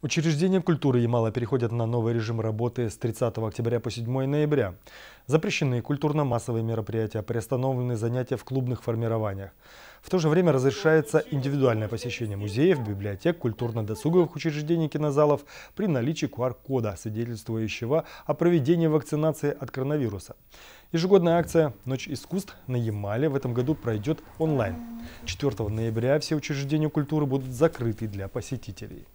Учреждения культуры Ямала переходят на новый режим работы с 30 октября по 7 ноября. Запрещены культурно-массовые мероприятия, приостановлены занятия в клубных формированиях. В то же время разрешается индивидуальное посещение музеев, библиотек, культурно-досуговых учреждений, кинозалов при наличии QR-кода, свидетельствующего о проведении вакцинации от коронавируса. Ежегодная акция «Ночь искусств» на Ямале в этом году пройдет онлайн. 4 ноября все учреждения культуры будут закрыты для посетителей.